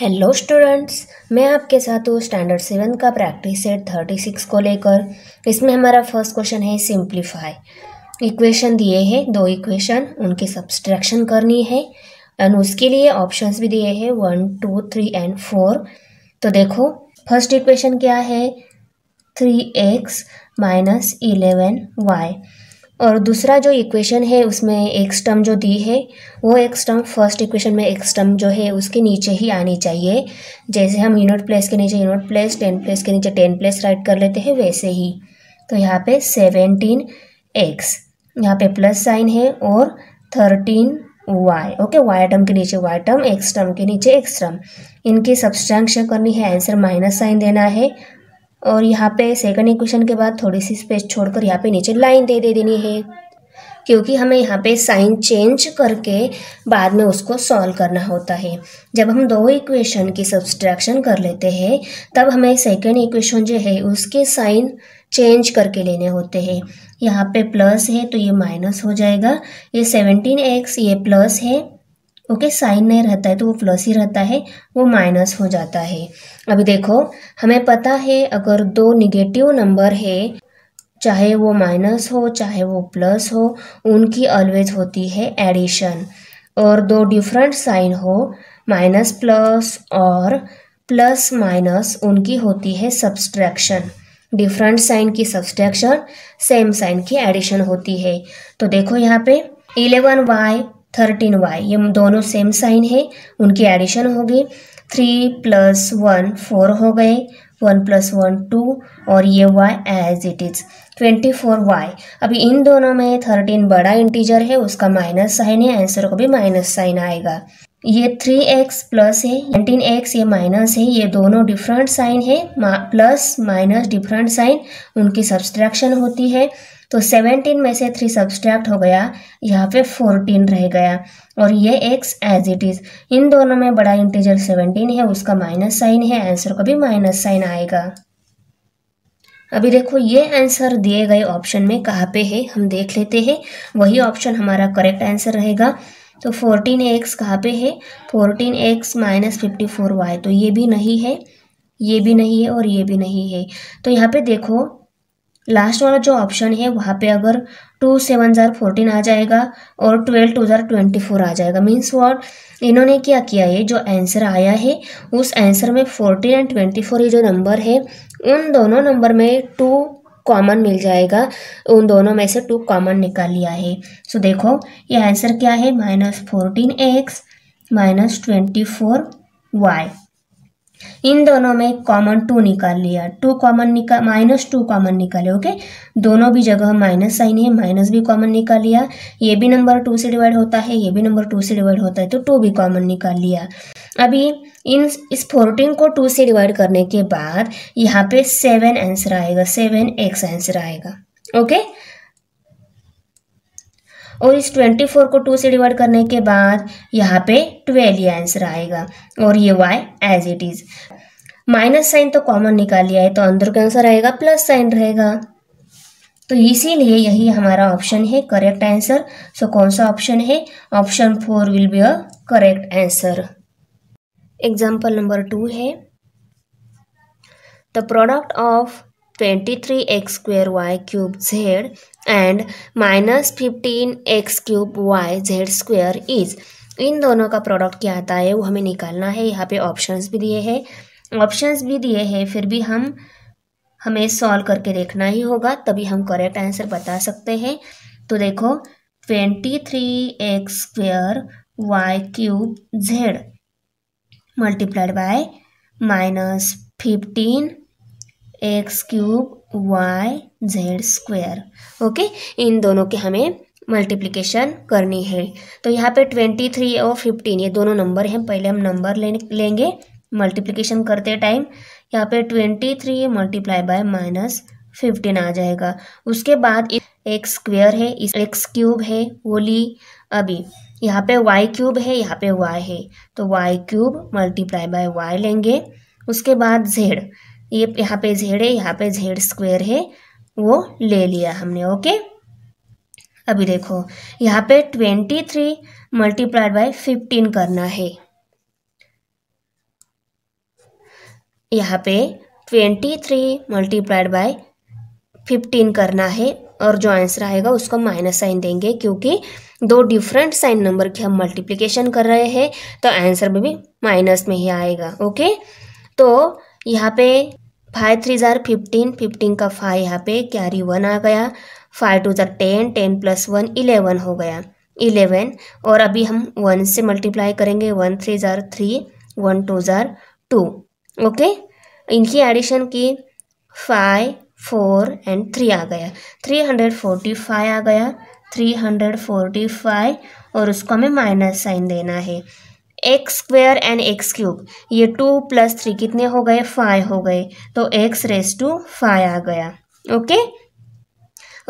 Hello students मैं आपके साथ हूँ स्टैंडर्ड सेवन का प्रैक्टिस सेट थर्टी सिक्स को लेकर इसमें हमारा फर्स्ट क्वेश्चन है सिंप्लीफाई इक्वेशन दिए हैं दो इक्वेशन उनकी सब्सट्रैक्शन करनी है एंड उसके लिए ऑप्शंस भी दिए हैं one two three and four तो देखो फर्स्ट इक्वेशन क्या है three x minus eleven y और दूसरा जो इक्वेशन है उसमें एक स्टम जो दी है वो एक स्टम फर्स्ट इक्वेशन में एक स्टम जो है उसके नीचे ही आनी चाहिए जैसे हम यूनिट प्लेस के नीचे यूनिट प्लेस टेन प्लेस के नीचे टेन प्लेस राइट कर लेते हैं वैसे ही तो यहाँ पे सेवेंटीन एक्स यहाँ पे प्लस साइन है और thirteen y okay y term के नीचे वाई टर्म एक्स टर्म के नीचे एक्स टर्म इनकी सब्सट्रैक्शन करनी है आंसर माइनस साइन देना है और यहाँ पे सेकंड इक्वेशन के बाद थोड़ी सी स्पेस छोड़कर यहाँ पे नीचे लाइन दे दे देनी है क्योंकि हमें यहाँ पे साइन चेंज करके बाद में उसको सॉल्व करना होता है जब हम दो इक्वेशन की सब्सट्रैक्शन कर लेते हैं तब हमें सेकेंड इक्वेशन जो है उसके साइन चेंज करके लेने होते हैं यहाँ पे प्लस है तो ये माइनस हो जाएगा ये सेवनटीन एक्स ये प्लस है ओके साइन नहीं रहता है तो वो प्लस ही रहता है वो माइनस हो जाता है अभी देखो हमें पता है अगर दो निगेटिव नंबर है चाहे वो माइनस हो चाहे वो प्लस हो उनकी ऑलवेज होती है एडिशन और दो डिफरेंट साइन हो माइनस प्लस और प्लस माइनस उनकी होती है सब्सट्रैक्शन डिफरेंट साइन की सब्सट्रैक्शन सेम साइन की एडिशन होती है तो देखो यहाँ पे इलेवन वाई थर्टीन वाई ये दोनों सेम साइन है उनकी एडिशन होगी थ्री प्लस वन फोर हो गए वन प्लस वन टू और ये y as it is twenty four y अभी इन दोनों में थर्टीन बड़ा इंटीजर है उसका माइनस साइन है आंसर को भी माइनस साइन आएगा ये थ्री एक्स प्लस है नाइनटीन एक्स ये माइनस है ये दोनों डिफरेंट साइन है प्लस माइनस डिफरेंट साइन उनकी सब्सट्रैक्शन होती है तो 17 में से थ्री सब्सट्रैक्ट हो गया यहाँ पे 14 रह गया और ये x एज इट इज़ इन दोनों में बड़ा इंटीजर 17 है उसका माइनस साइन है आंसर का भी माइनस साइन आएगा अभी देखो ये आंसर दिए गए ऑप्शन में कहाँ पे है हम देख लेते हैं वही ऑप्शन हमारा करेक्ट आंसर रहेगा तो फोर्टीन एक्स कहाँ पे है fourteen x minus fifty four y तो ये भी नहीं है ये भी नहीं है और ये भी नहीं है तो यहाँ पे देखो लास्ट वाला जो ऑप्शन है वहाँ पे अगर टू सेवन ज़ार फोर्टीन आ जाएगा और ट्वेल्व टू ज़ार ट्वेंटी फोर आ जाएगा मीन्स वॉट इन्होंने क्या किया है जो आंसर आया है उस आंसर में फोर्टीन एंड ट्वेंटी फोर ये जो नंबर है उन दोनों नंबर में टू कॉमन मिल जाएगा उन दोनों में से टू कॉमन निकाल लिया है सो so, देखो ये आंसर क्या है minus fourteen x minus twenty four y इन दोनों में कॉमन टू निकाल लिया टू कॉमन निकाल माइनस टू कॉमन निकाले ओके दोनों भी जगह माइनस साइन है माइनस भी कॉमन निकाल लिया ये भी नंबर टू से डिवाइड होता है ये भी नंबर टू से डिवाइड होता है तो टू भी कॉमन निकाल लिया अभी इन इस फोर्टीन को टू से डिवाइड करने के बाद यहाँ पे सेवन आंसर आएगा सेवन एक्स आंसर आएगा ओके okay? और इस ट्वेंटी फोर को टू से डिवाइड करने के बाद यहाँ पे ट्वेल्व ये आंसर आएगा और ये y as it is minus sign तो कॉमन निकाल लिया है तो अंदर का आंसर रहेगा प्लस साइन रहेगा तो इसीलिए यही हमारा ऑप्शन है करेक्ट आंसर सो कौन सा ऑप्शन है option four will be a correct answer example number two है the product of twenty three x y cube z and minus fifteen x cube y z square is इन दोनों का product क्या आता है वो हमें निकालना है यहाँ पे ऑप्शंस भी दिए हैं ऑप्शंस भी दिए हैं फिर भी हम हमें सॉल्व करके देखना ही होगा तभी हम करेक्ट आंसर बता सकते हैं तो देखो twenty three x square y cube z multiplied by minus fifteen x cube y z square okay इन दोनों के हमें मल्टीप्लिकेशन करनी है तो यहाँ पे ट्वेंटी थ्री और फिफ्टीन ये दोनों नंबर हैं पहले हम नंबर ले, लेंगे मल्टीप्लिकेशन करते टाइम यहाँ पे twenty three multiply by minus fifteen आ जाएगा उसके बाद एक स्क्वेयर है इस एक्स क्यूब है वो ली अभी यहाँ पे वाई क्यूब है यहाँ पे वाई है तो y cube multiply by y लेंगे उसके बाद जेड ये यहाँ पे झेड है यहाँ पे झेड स्क्वेयर है वो ले लिया हमने ओके अभी देखो यहाँ पे twenty three multiplied by fifteen करना है यहाँ पे twenty three multiplied by fifteen करना है और जो आंसर आएगा उसको माइनस साइन देंगे क्योंकि दो डिफरेंट साइन नंबर की हम मल्टीप्लीकेशन कर रहे हैं तो आंसर में भी माइनस में ही आएगा ओके तो यहाँ पे फाइव थ्री ज़ार फिफ्टीन फिफ्टीन का फाइव यहाँ पे कैरी वन आ गया फाइव टू ज़ार ten ten plus one eleven हो गया इलेवन और अभी हम वन से मल्टीप्लाई करेंगे वन थ्री ज़ार थ्री वन टू ज़ार टू ओके इनकी एडिशन की फाइव फोर एंड थ्री आ गया थ्री हंड्रेड फोर्टी फाइव आ गया थ्री हंड्रेड फोर्टी फाइव और उसको हमें माइनस साइन देना है x square and x cube ये टू प्लस थ्री कितने हो गए फाइव हो गए तो एक्स रेस टू फाइव आ गया ओके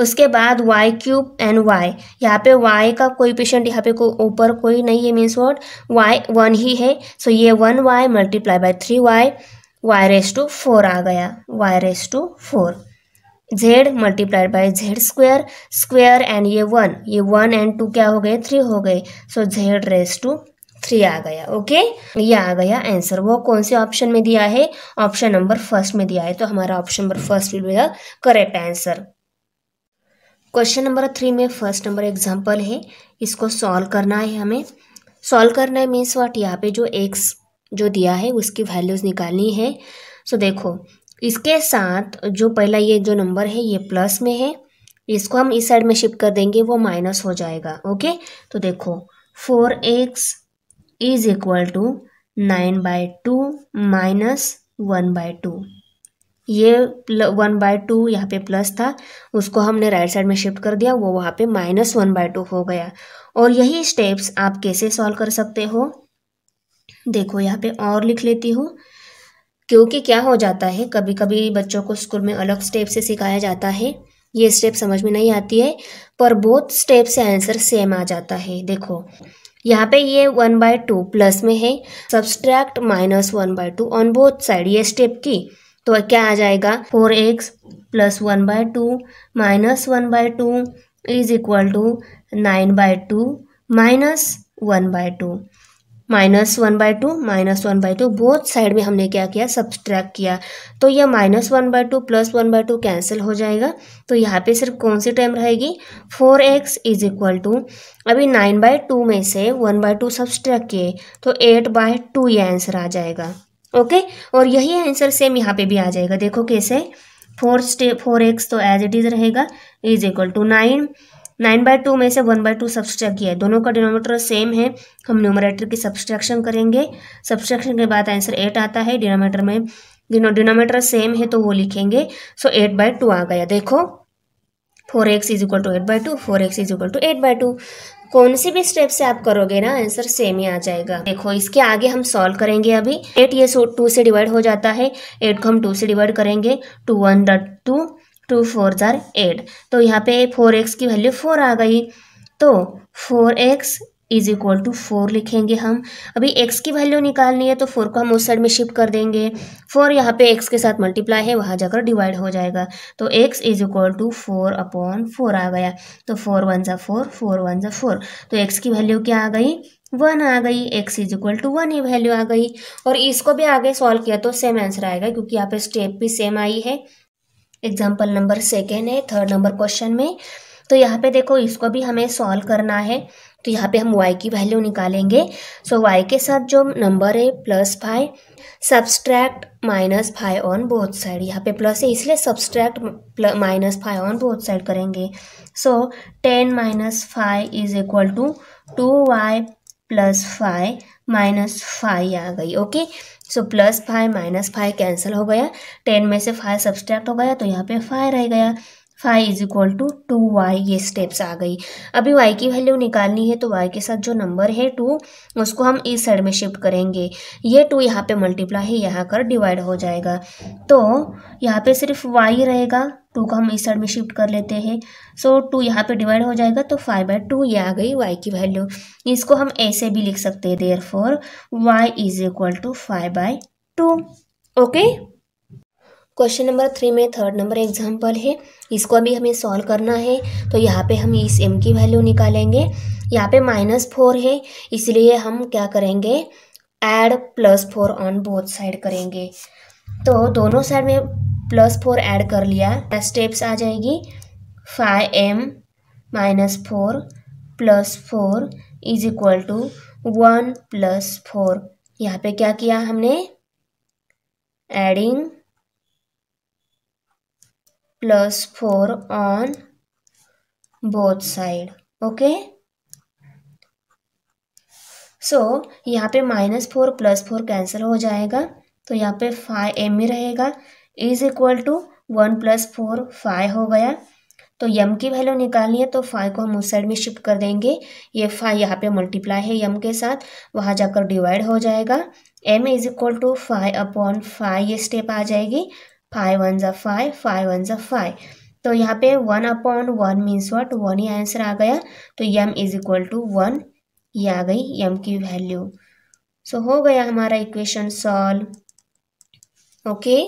उसके बाद वाई क्यूब एंड वाई यहाँ पे वाई का कोई पेशेंट यहाँ पे को ऊपर कोई नहीं है मीन्स वॉट वाई वन ही है सो ये one y multiply by three y y raise to four आ गया y raise to four z multiplied by z square square and ये वन ये वन एंड टू क्या हो गए थ्री हो गए so z raise to three आ गया ओके ये आ गया आंसर वो कौन से ऑप्शन में दिया है ऑप्शन नंबर फर्स्ट में दिया है तो हमारा option number first will be the correct answer question number three में फर्स्ट नंबर एग्जाम्पल है इसको सॉल्व करना है हमें सॉल्व करना है मीन्स वाट यहाँ पे जो एक्स जो दिया है उसकी वैल्यूज़ निकालनी है सो देखो इसके साथ जो पहला ये जो नंबर है ये प्लस में है इसको हम इस साइड में शिफ्ट कर देंगे वो माइनस हो जाएगा ओके तो देखो four x is equal to nine by two minus one by two ये वन बाय टू यहाँ पे प्लस था उसको हमने राइट साइड में शिफ्ट कर दिया वो वहाँ पे माइनस वन बाय टू हो गया और यही स्टेप्स आप कैसे सॉल्व कर सकते हो देखो यहाँ पे और लिख लेती हूँ क्योंकि क्या हो जाता है कभी कभी बच्चों को स्कूल में अलग स्टेप से सिखाया जाता है ये स्टेप समझ में नहीं आती है पर बहुत स्टेप से आंसर सेम आ जाता है देखो यहाँ पे ये वन बाय टू प्लस में है subtract minus one by two on both side ये स्टेप की तो क्या आ जाएगा four x plus one by two minus one by two is equal to nine by two minus one by two minus one by two minus one by two both side में हमने क्या किया subtract किया तो यह minus one by two plus one by two cancel हो जाएगा तो यहाँ पे सिर्फ कौन सी टर्म रहेगी four x is equal to अभी नाइन बाई टू में से वन बाय टू सब्सट्रैक्ट किए तो एट बाई टू ये आंसर आ जाएगा ओके और यही आंसर सेम यहाँ पे भी आ जाएगा देखो कैसे फोर स्टे फोर एक्स तो एज इट इज़ रहेगा is equal to nine nine by two में से वन बाय टू सब्सट्रैक्ट किया है दोनों का डिनोमीटर सेम है हम न्यूमरेटर की सब्सट्रैक्शन करेंगे सब्सट्रैक्शन के बाद आंसर एट आता है डिनोमीटर में दिनो डिनोमीटर सेम है तो वो लिखेंगे सो एट बाय टू आ गया देखो four x is equal to eight by two four x is equal to eight by two कौन सी भी स्टेप से आप करोगे ना आंसर सेम ही आ जाएगा देखो इसके आगे हम सॉल्व करेंगे अभी एट ये टू से डिवाइड हो जाता है एट को हम टू से डिवाइड करेंगे two one dot two two four ज़ार एट तो यहाँ पे फोर एक्स की वैल्यू फोर आ गई तो four x is equal to four लिखेंगे हम अभी एक्स की वैल्यू निकालनी है तो फोर को हम उस साइड में शिफ्ट कर देंगे फोर यहाँ पे एक्स के साथ मल्टीप्लाई है वहाँ जाकर डिवाइड हो जाएगा तो x is equal to four upon four आ गया तो फोर वन ज़ा फोर फोर वन ज़ा फोर तो एक्स की वैल्यू क्या आ गई वन आ गई x is equal to one ये वैल्यू आ गई और इसको भी आगे सॉल्व किया तो सेम आंसर आएगा क्योंकि यहाँ पे स्टेप भी सेम आई है एग्जाम्पल नंबर सेकेंड है थर्ड नंबर क्वेश्चन में तो यहाँ पे देखो इसको भी हमें सॉल्व करना है तो यहाँ पे हम y की वैल्यू निकालेंगे सो so, y के साथ जो नंबर है plus five subtract minus five on both side यहाँ पे प्लस है इसलिए subtract minus five on both side करेंगे so ten minus five is equal to two y plus five minus five आ गई okay okay? So plus five minus five cancel हो गया ten में से फाइव सब्सट्रैक्ट हो गया तो यहाँ पे फाइव रह गया five is equal to two y ये स्टेप्स आ गई अभी वाई की वैल्यू निकालनी है तो वाई के साथ जो नंबर है टू उसको हम इस साइड में शिफ्ट करेंगे ये टू यहाँ पे मल्टीप्लाई है यहाँ कर डिवाइड हो जाएगा तो यहाँ पे सिर्फ वाई रहेगा टू को हम इस साइड में शिफ्ट कर लेते हैं सो टू यहाँ पे डिवाइड हो जाएगा तो फाइव बाई टू ये आ गई वाई की वैल्यू इसको हम ऐसे भी लिख सकते हैं therefore y is equal to five by two okay question number three में थर्ड नंबर एग्जाम्पल है इसको अभी हमें सॉल्व करना है तो यहाँ पे हम इस एम की वैल्यू निकालेंगे यहाँ पे माइनस फोर है इसलिए हम क्या करेंगे add plus four on both side करेंगे तो दोनों साइड में प्लस फोर ऐड कर लिया स्टेप्स आ जाएगी five m minus four plus four is equal to one plus four यहाँ पे क्या किया हमने adding plus 4 on both side okay so so, यहाँ पे minus four plus four cancel हो जाएगा तो यहाँ पे फाइव एम ही रहेगा is equal to one plus four five हो गया तो यम की वैल्यू निकालनी है तो फाइव को हम उस साइड में शिफ्ट कर देंगे ये फाइव यहाँ पे मल्टीप्लाई है यम के साथ वहाँ जाकर डिवाइड हो जाएगा m is equal to five upon five ये स्टेप आ जाएगी फाइव वन जो फाइव फाइव वन जो फाइव तो यहाँ पे one upon one means what one ही आंसर आ गया तो m is equal to one ये आ गई यम की वैल्यू सो so, हो गया हमारा equation solve okay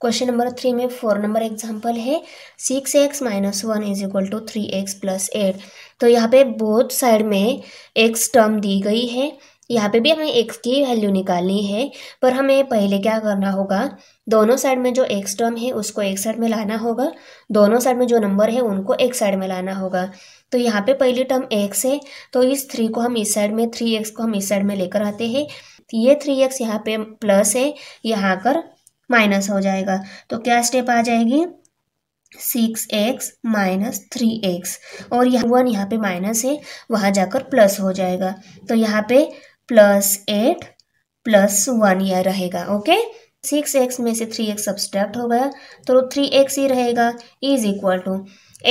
question number three में फोर नंबर एग्जांपल है six x minus one is equal to three x plus eight तो यहाँ पे बोथ साइड में एक्स टर्म दी गई है यहाँ पे भी हमें एक्स की वैल्यू निकालनी है पर हमें पहले क्या करना होगा दोनों साइड में जो एक्स टर्म है उसको एक साइड में लाना होगा दोनों साइड में जो नंबर है उनको एक साइड में लाना होगा तो यहाँ पे पहली टर्म एक्स है तो इस थ्री को हम इस साइड में थ्री एक्स को हम इस साइड में लेकर आते हैं ये थ्री एक्स यहाँ पे प्लस है यहाँ कर माइनस हो जाएगा तो क्या स्टेप आ जाएगी six x minus three x और यहाँ वन यहाँ पे माइनस है वहाँ जाकर प्लस हो जाएगा तो यहाँ पे प्लस एट प्लस वन यह रहेगा ओके सिक्स एक्स में से थ्री एक्स सब्सट्रैक्ट हो गया तो थ्री एक्स ही रहेगा is equal to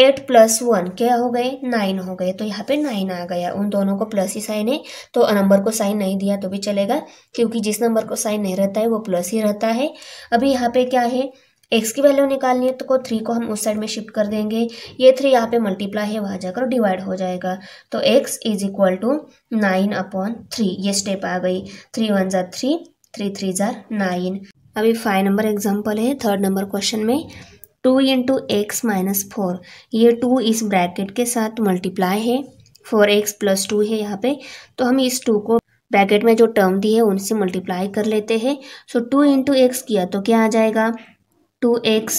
eight plus one क्या हो गए नाइन हो गए तो यहाँ पे नाइन आ गया उन दोनों को प्लस ही साइन है तो नंबर को साइन नहीं दिया तो भी चलेगा क्योंकि जिस नंबर को साइन नहीं रहता है वो प्लस ही रहता है अभी यहाँ पे क्या है एक्स की वैल्यू निकालनी है तो को थ्री को हम उस साइड में शिफ्ट कर देंगे ये थ्री यहाँ पे मल्टीप्लाई है वहाँ जाकर डिवाइड हो जाएगा तो x is equal to nine upon three ये स्टेप आ गई थ्री वन ज़ार थ्री थ्री थ्री ज़ार नाइन अभी फाइव नंबर एग्जाम्पल है थर्ड नंबर क्वेश्चन में two into x minus four ये टू इस ब्रैकेट के साथ मल्टीप्लाई है फोर एक्स प्लस टू है यहाँ पे तो हम इस टू को ब्रैकेट में जो टर्म दी है उनसे मल्टीप्लाई कर लेते हैं सो टू इंटू एक्स किया तो क्या आ जाएगा टू एक्स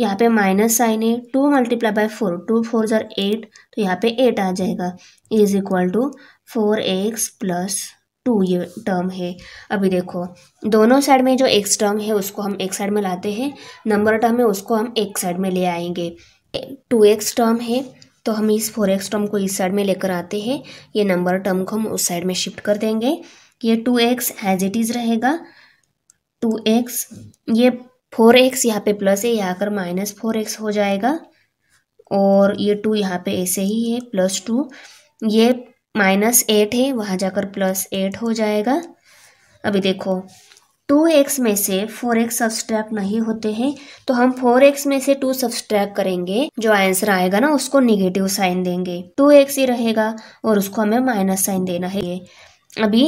यहाँ पे माइनस साइन है two multiply by four two four ज़र एट तो यहाँ पे एट आ जाएगा is equal to four x plus two ये टर्म है अभी देखो दोनों साइड में जो एक्स टर्म है उसको हम एक साइड में लाते हैं नंबर टर्म है उसको हम एक साइड में ले आएंगे टू एक्स टर्म है तो हम इस फोर एक्स टर्म को इस साइड में लेकर आते हैं ये नंबर टर्म को हम उस साइड में शिफ्ट कर देंगे ये two x as it is रहेगा टू एक्स ये फोर एक्स यहाँ पे प्लस है यहाँ कर माइनस फोर एक्स हो जाएगा और ये टू यहाँ पे ऐसे ही है प्लस टू ये माइनस एट है वहाँ जाकर प्लस एट हो जाएगा अभी देखो टू एक्स में से फोर एक्स सब्सट्रैक्ट नहीं होते हैं तो हम फोर एक्स में से टू सब्सट्रैक्ट करेंगे जो आंसर आएगा ना उसको निगेटिव साइन देंगे टू एक्स ही रहेगा और उसको हमें माइनस साइन देना है अभी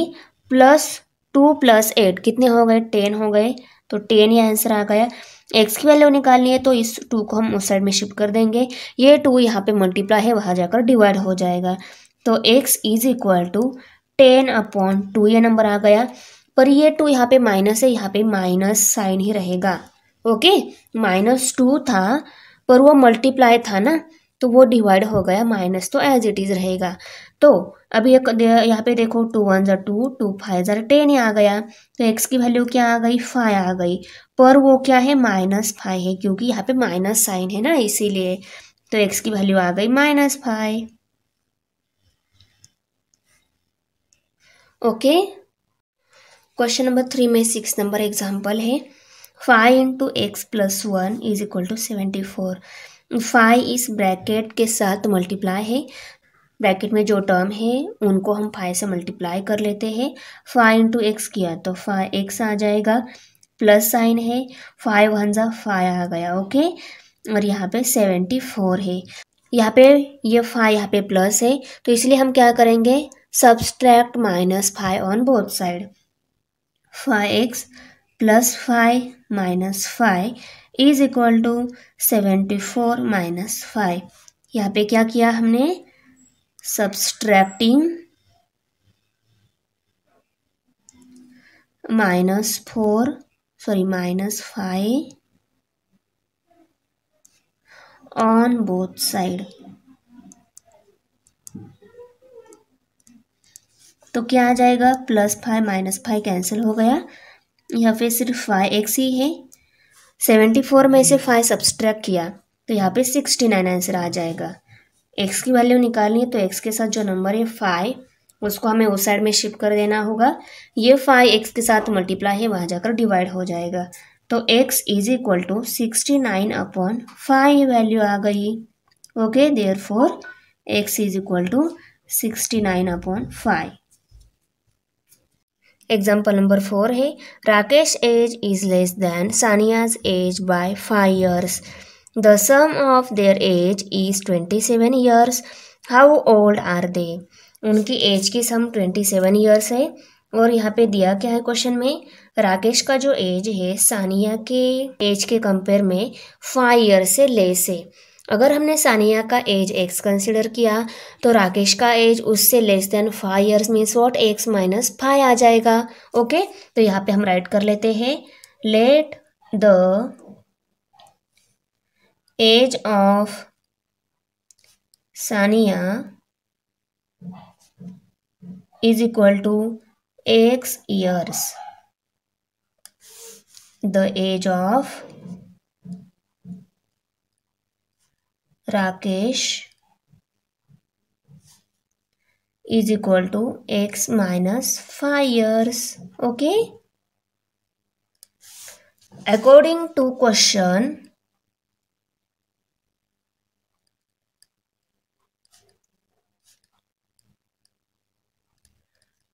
प्लस टू प्लस एट कितने हो गए टेन हो गए तो टेन ये आंसर आ गया एक्स की वैल्यू निकालनी है तो इस टू को हम उस साइड में शिफ्ट कर देंगे ये टू यहाँ पे मल्टीप्लाई है वहाँ जाकर डिवाइड हो जाएगा तो x is equal to ten upon two ये नंबर आ गया पर ये टू यहाँ पे माइनस है यहाँ पे माइनस साइन ही रहेगा ओके माइनस टू था पर वो मल्टीप्लाई था ना तो वो डिवाइड हो गया माइनस तो एज इट इज़ रहेगा तो अभी एक यहाँ पे देखो टू वन जर टू टू फाइव जर टेन ही आ गया तो एक्स की वैल्यू क्या आ गई फाइव आ गई पर वो क्या है माइनस फाइव है क्योंकि यहाँ पे माइनस साइन है ना इसीलिए तो एक्स की वैल्यू आ गई minus five okay question number three में सिक्स नंबर एग्जाम्पल है five into x plus one is equal to seventy four five इस ब्रैकेट के साथ मल्टीप्लाई है ब्रैकेट में जो टर्म है उनको हम फाइव से मल्टीप्लाई कर लेते हैं फाइव इंटू एक्स किया तो फाइव एक्स आ जाएगा प्लस साइन है फाइव वन ज़ा फाइव आ गया ओके और यहाँ पे सेवेंटी फोर है यहाँ पे ये फाइव यहाँ पे प्लस है तो इसलिए हम क्या करेंगे subtract minus five on both side five x plus five minus five is equal to seventy four minus five यहाँ पे क्या किया हमने subtracting minus four sorry minus five on both side तो क्या आ जाएगा plus five minus five cancel हो गया यहाँ पे सिर्फ फाइव एक्स ही है सेवेंटी फोर में से फाइव सब्सट्रैक्ट किया तो यहाँ पे सिक्सटी नाइन आंसर आ जाएगा एक्स की वैल्यू निकालनी है तो एक्स के साथ जो नंबर है फाइव उसको हमें उस साइड में शिफ्ट कर देना होगा ये फाइव एक्स के साथ मल्टीप्लाई है वहाँ जाकर डिवाइड हो जाएगा तो x is equal to sixty nine upon five value आ गई okay therefore x is equal to sixty nine upon five example number four है Rakesh age is less than Sania's age by five years the sum of their age is twenty seven years how old are they उनकी age की सम twenty seven years है और यहाँ पे दिया क्या है क्वेश्चन में राकेश का जो एज है सानिया के एज के कंपेयर में फाइव ईयर से लेस है अगर हमने सानिया का एज एक्स कंसिडर किया तो राकेश का एज उससे less than five years means what x minus five आ जाएगा ओके तो यहाँ पे हम राइट कर लेते हैं let the age of Sania is equal to x years the age of Rakesh is equal to x minus five years okay according to question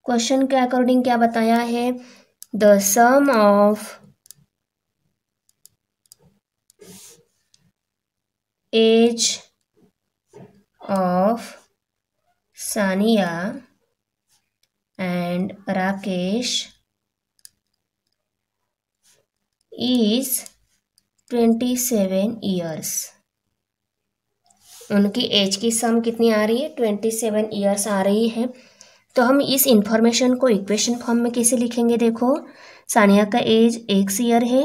question के अकॉर्डिंग क्या बताया है the sum of age of Sania and Rakesh is 27 years. उनकी age की sum कितनी आ रही है twenty seven years आ रही है तो हम इस इंफॉर्मेशन को इक्वेशन फॉर्म में कैसे लिखेंगे देखो सानिया का एज एक ईयर है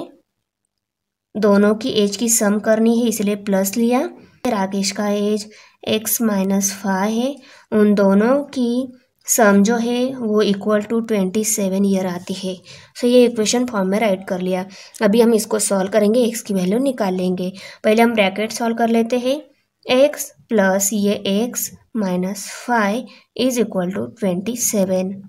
दोनों की एज की सम करनी है इसलिए प्लस लिया राकेश का एज एक्स माइनस फाइव है उन दोनों की सम जो है वो equal to twenty seven year आती है सो ये इक्वेशन फॉर्म में राइट कर लिया अभी हम इसको सॉल्व करेंगे एक्स की वैल्यू निकाल लेंगे पहले हम ब्रैकेट सॉल्व कर लेते हैं एक्स प्लस ये x minus five is equal to twenty seven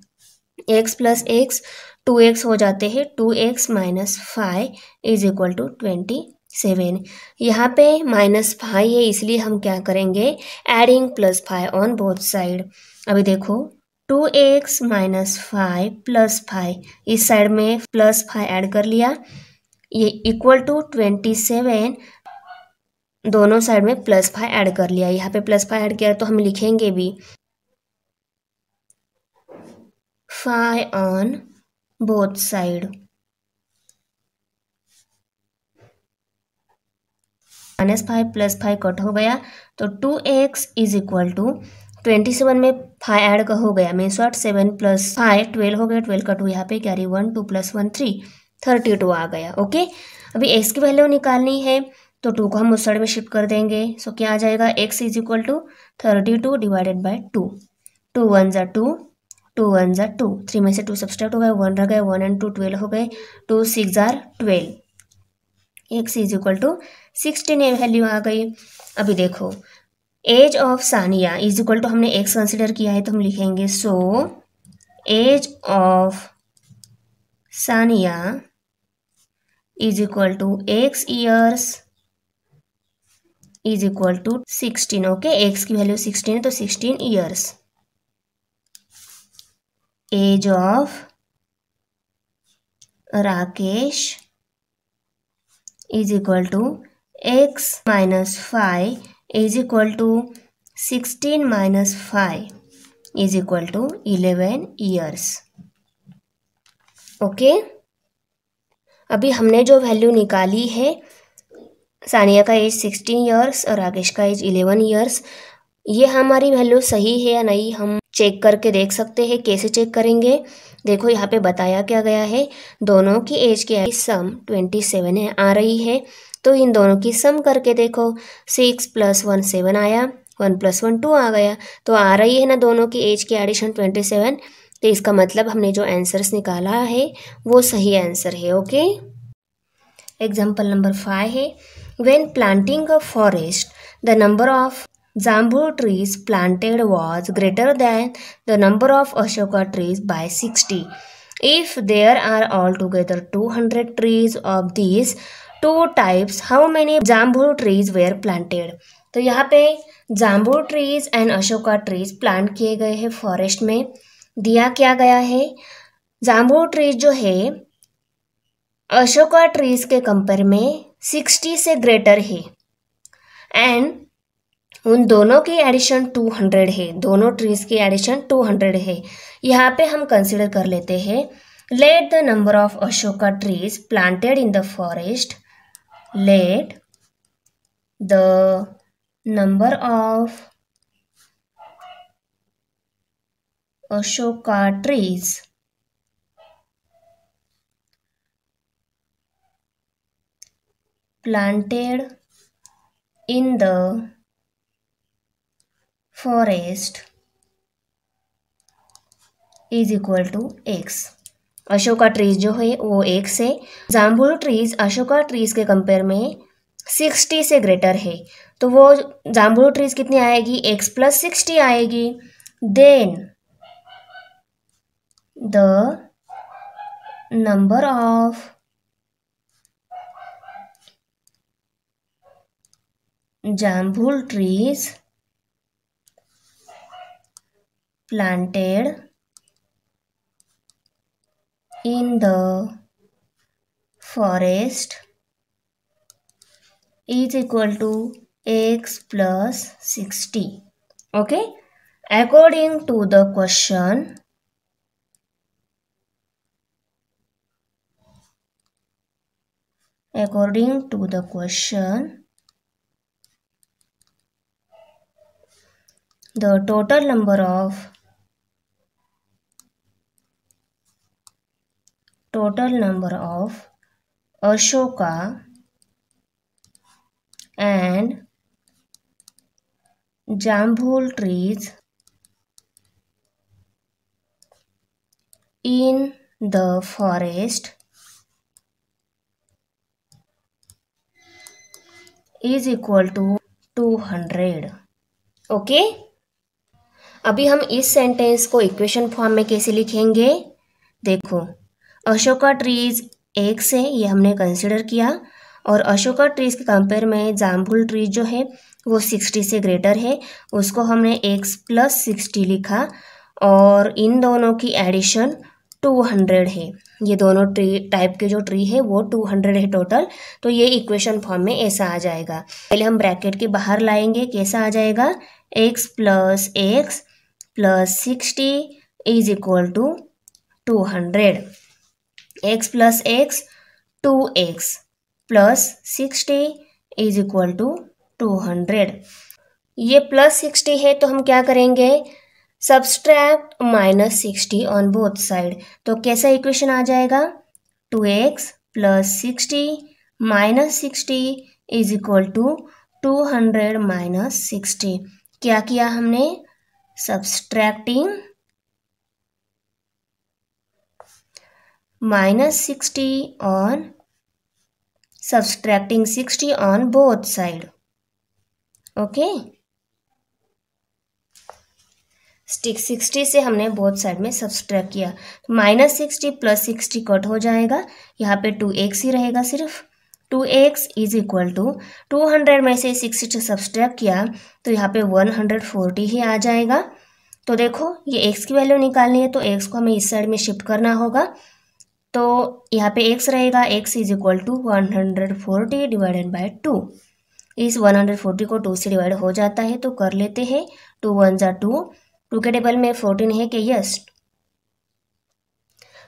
x plus x two x हो जाते हैं two x minus five is equal to twenty seven यहाँ पे माइनस फाइव है इसलिए हम क्या करेंगे adding plus five on both side अभी देखो two x minus five plus five इस साइड में प्लस फाइव ऐड कर लिया ये इक्वल टू ट्वेंटी सेवन दोनों साइड में प्लस फाइव ऐड कर लिया यहाँ पे प्लस फाइव ऐड किया तो हम लिखेंगे भी five on both side minus five plus five cut हो गया तो two x is equal to twenty seven में फाइव ऐड का हो गया mean short seven plus five twelve हो गया ट्वेल्व कट हुआ यहाँ पे carry one two plus one three thirty two आ गया ओके अभी एक्स की वैल्यू निकालनी है तो टू को हम उस साइड में शिफ्ट कर देंगे सो क्या आ जाएगा x is equal to thirty two divided by two two one ज़ा टू टू वन ज़ार टू थ्री में से टू सब्सट्रैक्ट हो गए वन रह गए वन एंड टू ट्वेल्व हो गए two six are twelve x is equal to sixteen ये वैल्यू आ गई अभी देखो age of Sania is equal to हमने एक्स कंसिडर किया है तो हम लिखेंगे so age of Sania is equal to x years is equal to sixteen okay x की वैल्यू सिक्सटीन है तो sixteen years age of Rakesh is equal to x minus 5 is equal to 16 minus 5 is equal to 11 years. Okay okay? अभी हमने जो value निकाली है सानिया का as sixteen years और राकेश का एज इलेवन ईयर्स ये हमारी वैल्यू सही है या नहीं हम चेक करके देख सकते हैं कैसे चेक करेंगे देखो यहाँ पे बताया क्या गया है दोनों की एज की सम ट्वेंटी सेवन है आ रही है तो इन दोनों की सम करके देखो सिक्स प्लस वन सेवन आया वन प्लस वन टू आ गया तो आ रही है ना दोनों की एज की एडिशन ट्वेंटी सेवन तो इसका मतलब हमने जो आंसर्स निकाला है वो सही आंसर है ओके एग्जाम्पल नंबर फाइव है when planting a forest the number of Jambu trees planted was greater than the number of Ashoka trees by 60. If there are altogether 200 trees of these two types, how many jambu trees were planted? तो यहाँ पे jambu trees and ashoka trees plant किए गए हैं forest में दिया क्या गया है जाम्बू ट्रीज जो है अशोका ट्रीज के कंपेयर में सिक्सटी से ग्रेटर है एंड उन दोनों की एडिशन 200 है दोनों ट्रीज की एडिशन 200 है यहाँ पे हम कंसिडर कर लेते हैं let the number of ashoka trees planted in the forest let the number of ashoka trees planted in the forest is equal to x ashoka trees जो है वो एक्स है जाम्बुल ट्रीज अशोका ट्रीज के कंपेयर में सिक्सटी से ग्रेटर है तो वो जाम्बुल ट्रीज कितनी आएगी एक्स प्लस सिक्सटी आएगी then the number of jambul trees planted in the forest is equal to x plus 60 okay according to the question according to the question the total number of total number of ashoka and jambul trees in the forest is equal to two hundred okay अभी हम इस sentence को equation form में कैसे लिखेंगे देखो Ashoka trees एक से ये हमने कंसिडर किया और अशोका ट्रीज़ के कंपेयर में जामफुल ट्रीज जो है वो सिक्सटी से ग्रेटर है उसको हमने एक्स प्लस सिक्सटी लिखा और इन दोनों की एडिशन टू हंड्रेड है ये दोनों ट्री टाइप के जो ट्री है वो टू हंड्रेड है टोटल तो ये इक्वेशन फॉर्म में ऐसा आ जाएगा पहले हम ब्रैकेट के बाहर लाएंगे कैसा आ जाएगा x plus x plus sixty is equal to two hundred x plus x two x plus sixty is equal to two hundred ये प्लस सिक्सटी है तो हम क्या करेंगे subtract minus sixty on both side तो कैसा इक्वेशन आ जाएगा two x plus sixty minus sixty is equal to two hundred minus sixty क्या किया हमने subtracting minus sixty on subtracting sixty on both side okay स्टिक 60 से हमने बोथ साइड में सब्सट्रैक्ट किया minus sixty plus sixty cut हो जाएगा यहाँ पे टू एक्स ही रहेगा सिर्फ two x is equal to two hundred में से सिक्सटी सब्सट्रैक्ट किया तो यहाँ पे वन हंड्रेड फोर्टी ही आ जाएगा तो देखो ये एक्स की वैल्यू निकालनी है तो एक्स को हमें इस साइड में शिफ्ट करना होगा तो यहाँ पे x रहेगा x is equal to one hundred forty divided by two इस वन हंड्रेड फोर्टी को टू से डिवाइड हो जाता है तो कर लेते हैं टू वन ज़ा टू टू के टेबल में फोर्टीन है कि यस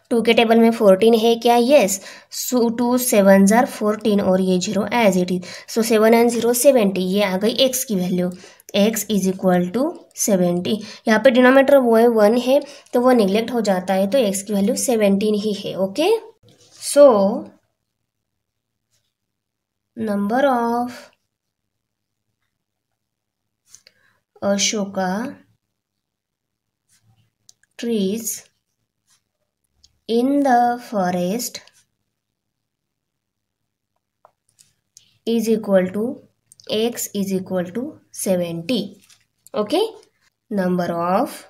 टू के टेबल में फोर्टीन है क्या यस सो टू सेवन ज़ार फोर्टीन और ये zero as it is so seven and zero seventy ये आ गई एक्स की value x is equal to seventy यहाँ पे डिनोमीटर वो है वन है तो वो निगलेक्ट हो जाता है तो एक्स की वैल्यू सेवेंटीन ही है okay so number of ashoka trees in the forest is equal to x is equal to seventy okay number of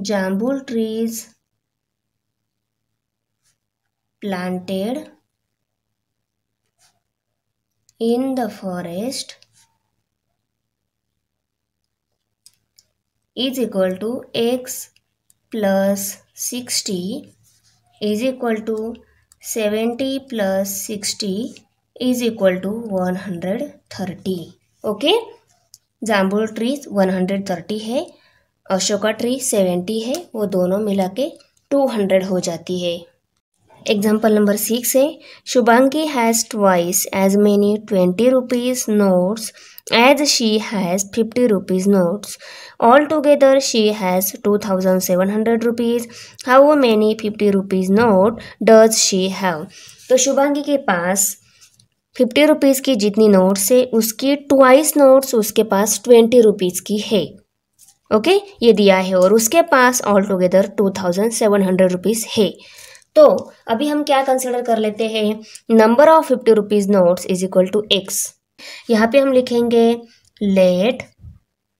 jambul trees planted in the forest is equal to x plus 60 is equal to 70 plus 60 is equal to 100 thirty okay jambul tree one hundred thirty है ashoka tree seventy है वो दोनों मिला के two hundred हो जाती है example number six है Shubhangi has twice as many twenty rupees notes as she has fifty rupees notes all together she has two thousand seven hundred rupees how many fifty rupees note does she have तो शुभांगी के पास fifty rupees की जितनी notes है उसकी twice notes उसके पास twenty rupees की है okay ये दिया है और उसके पास all together two thousand seven hundred rupees है तो अभी हम क्या कंसिडर कर लेते हैं number of fifty rupees notes is equal to x यहाँ पे हम लिखेंगे let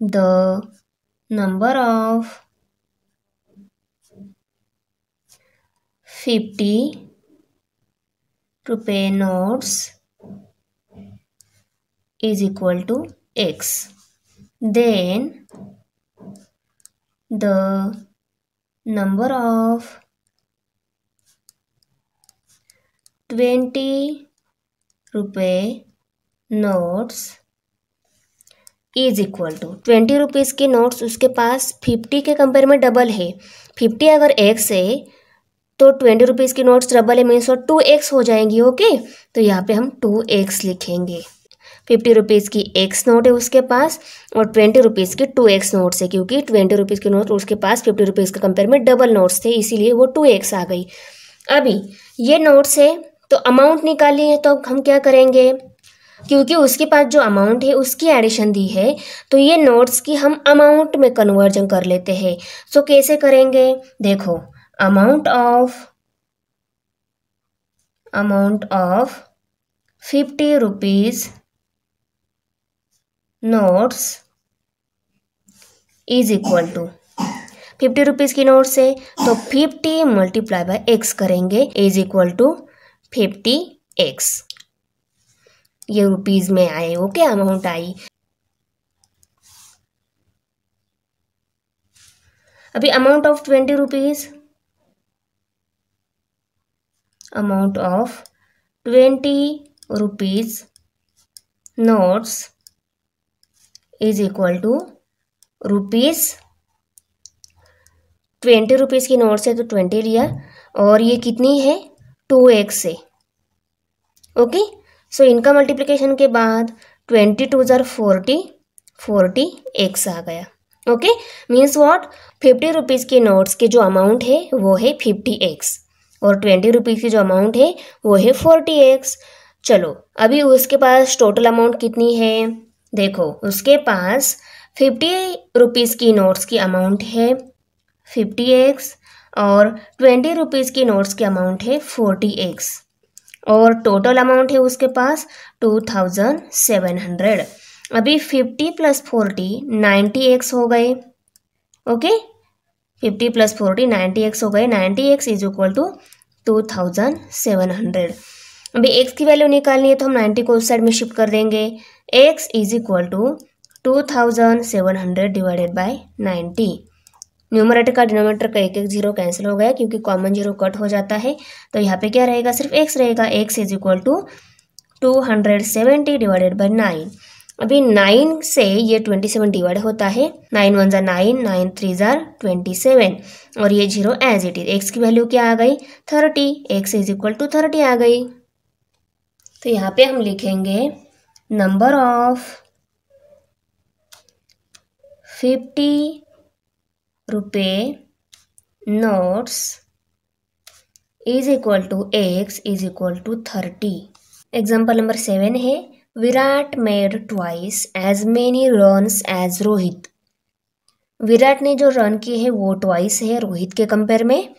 the number of fifty rupaye notes is equal to x. Then the number of 20 rupee notes is equal to twenty rupees के notes उसके पास fifty के compare में double है फिफ्टी अगर एक्स है तो ट्वेंटी रुपीज़ की नोट्स डबल है मीन्स और टू एक्स हो जाएंगी ओके okay? तो यहाँ पे हम टू एक्स लिखेंगे फिफ्टी रुपीज़ की एक्स नोट है उसके पास और ट्वेंटी रुपीज़ की टू एक्स नोट्स है क्योंकि ट्वेंटी रुपीज़ की नोट उसके पास फिफ्टी रुपीज़ के कंपेयर में डबल नोट्स थे इसीलिए वो टू एक्स आ गई अभी ये नोट्स है तो अमाउंट निकाली है तो हम क्या करेंगे क्योंकि उसके पास जो अमाउंट है उसकी एडिशन दी है तो ये नोट्स की हम अमाउंट में कन्वर्जन कर लेते हैं सो so, कैसे करेंगे देखो amount of amount of fifty rupees notes is equal to fifty rupees की नोट से तो फिफ्टी मल्टीप्लाई बाय एक्स करेंगे is equal to fifty x ये रुपीज़ में आए ओके अमाउंट आई अभी amount of twenty rupees amount of twenty rupees notes is equal to rupees twenty rupees की नोट से तो ट्वेंटी लिया और ये कितनी है टू एक्स से ओके सो इनका मल्टीप्लिकेशन के बाद ट्वेंटी टू ज़र फोर्टी फोर्टी एक्स आ गया okay means what fifty rupees के नोट्स के जो अमाउंट है वो है फिफ्टी एक्स और ट्वेंटी रुपीज़ की जो अमाउंट है वो है फोर्टी एक्स चलो अभी उसके पास टोटल अमाउंट कितनी है देखो उसके पास फिफ्टी रुपीज़ की नोट्स की अमाउंट है फिफ्टी एक्स और ट्वेंटी रुपीज़ की नोट्स की अमाउंट है फोर्टी एक्स और टोटल अमाउंट है उसके पास टू थाउजेंड सेवन हंड्रेड अभी fifty plus forty ninety x हो गए okay fifty plus forty ninety x हो गए ninety x is equal to two thousand seven hundred अभी एक्स की वैल्यू निकालनी है तो हम नाइन्टी को उस साइड में शिफ्ट कर देंगे x is equal to 2700 divided by 90 numerator का डिनोमीटर का एक एक जीरो कैंसिल हो गया क्योंकि कॉमन जीरो कट हो जाता है तो यहाँ पे क्या रहेगा सिर्फ x रहेगा x is equal to two hundred seventy divided by nine अभी नाइन से ये ट्वेंटी सेवन डिवाइड होता है नाइन वन ज़ा नाइन नाइन थ्री ज़ार ट्वेंटी सेवन और ये zero as it is x की वैल्यू क्या आ गई thirty x is equal to thirty आ गई तो यहाँ पे हम लिखेंगे number of 50 rupee notes is equal to x is equal to thirty example number seven है Virat made twice as many runs as Rohit Virat ने जो रन किए हैं वो ट्वाइस है रोहित के कंपेयर में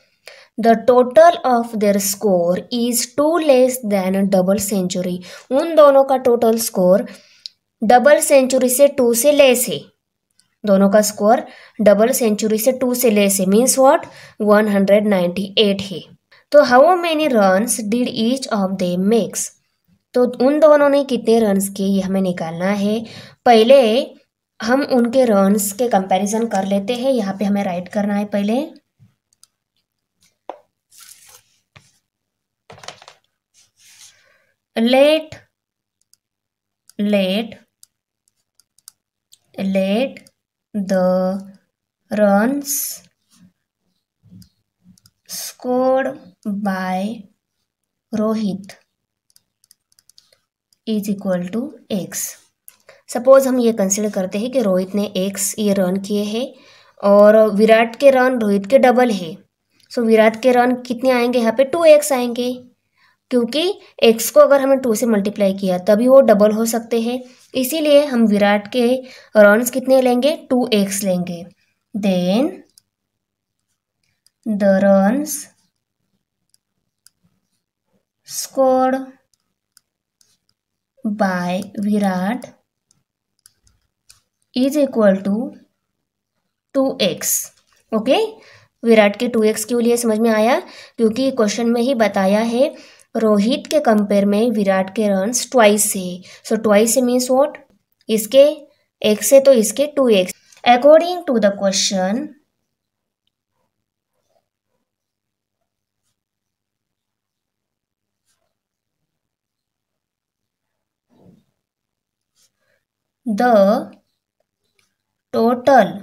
the total of their score is two less than double century उन दोनों का टोटल स्कोर डबल सेंचुरी से टू से लेस है दोनों का स्कोर डबल सेंचुरी से टू से लेस है means what one hundred ninety eight है तो how many runs did each of them makes तो उन दोनों ने कितने रन्स किए ये हमें निकालना है पहले हम उनके रन्स के कंपैरिजन कर लेते हैं यहाँ पे हमें राइट करना है पहले let let let the runs scored by Rohit is equal to x suppose हम ये कंसिडर करते हैं कि रोहित ने एक्स ये रन किए हैं और विराट के रन रोहित के डबल है सो so, विराट के रन कितने आएंगे यहाँ पे टू एक्स आएंगे क्योंकि x को अगर हमने टू से मल्टीप्लाई किया तभी वो डबल हो सकते हैं इसीलिए हम विराट के रॉन्स कितने लेंगे टू एक्स लेंगे then the runs by Virat is equal to two x okay Virat के टू एक्स क्यों लिए समझ में आया क्योंकि क्वेश्चन में ही बताया है रोहित के कंपेयर में विराट के रन ट्वाइस है सो ट्वाइस से मीन्स वॉट इसके एक्स है तो इसके two x according to the question the total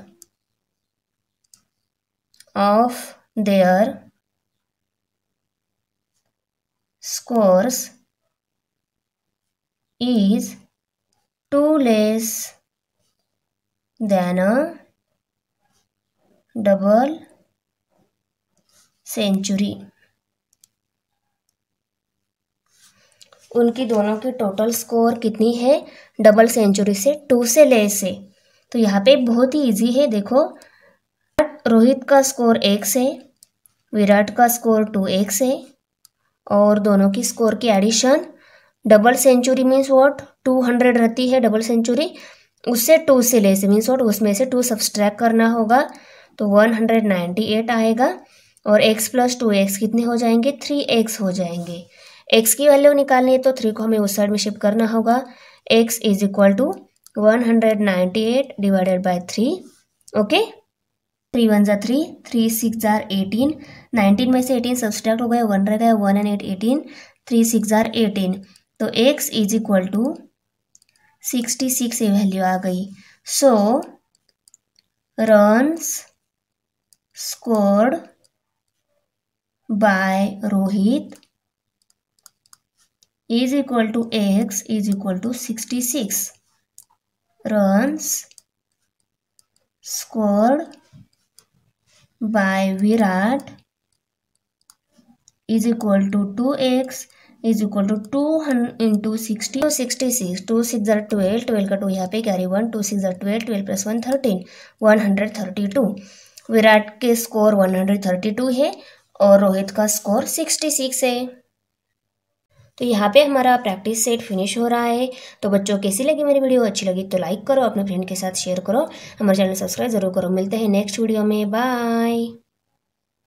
of their scores is two less than a double century उनकी दोनों की टोटल स्कोर कितनी है डबल सेंचुरी से टू से लेस है तो यहाँ पे बहुत ही इजी है देखो रोहित का स्कोर एक से विराट का स्कोर टू एक से और दोनों की स्कोर की addition double century means what two hundred रहती है डबल सेंचुरी उससे टू से ले से मीन्स वॉट उसमें से टू सब्सट्रैक करना होगा तो वन हंड्रेड नाइन्टी एट आएगा और एक्स प्लस टू एक्स कितने हो जाएंगे थ्री एक्स हो जाएंगे एक्स की वैल्यू निकालनी है तो थ्री को हमें उस साइड में शिफ्ट करना होगा x is equal to one hundred ninety eight divided by three okay three one ज़ा थ्री थ्री सिक्स ज़ार एटीन नाइनटीन में से एटीन सब्सट्रैक्ट हो गया वन रह गया one and eight eighteen three six ज़ार एटीन तो x is equal to sixty six ये वैल्यू आ गई so runs scored by Rohit is equal to x is equal to sixty six runs scored by Virat is equal to 2x is equal to two hundred into sixty two sixty six two six जर twelve का two यहाँ पे carry one two six are twelve twelve plus one thirteen one two Virat के score one hundred thirty two है और रोहित का score sixty six है तो यहाँ पे हमारा प्रैक्टिस सेट फिनिश हो रहा है तो बच्चों कैसी लगी मेरी वीडियो अच्छी लगी तो लाइक करो अपने फ्रेंड के साथ शेयर करो हमारे चैनल सब्सक्राइब जरूर करो मिलते हैं नेक्स्ट वीडियो में बाय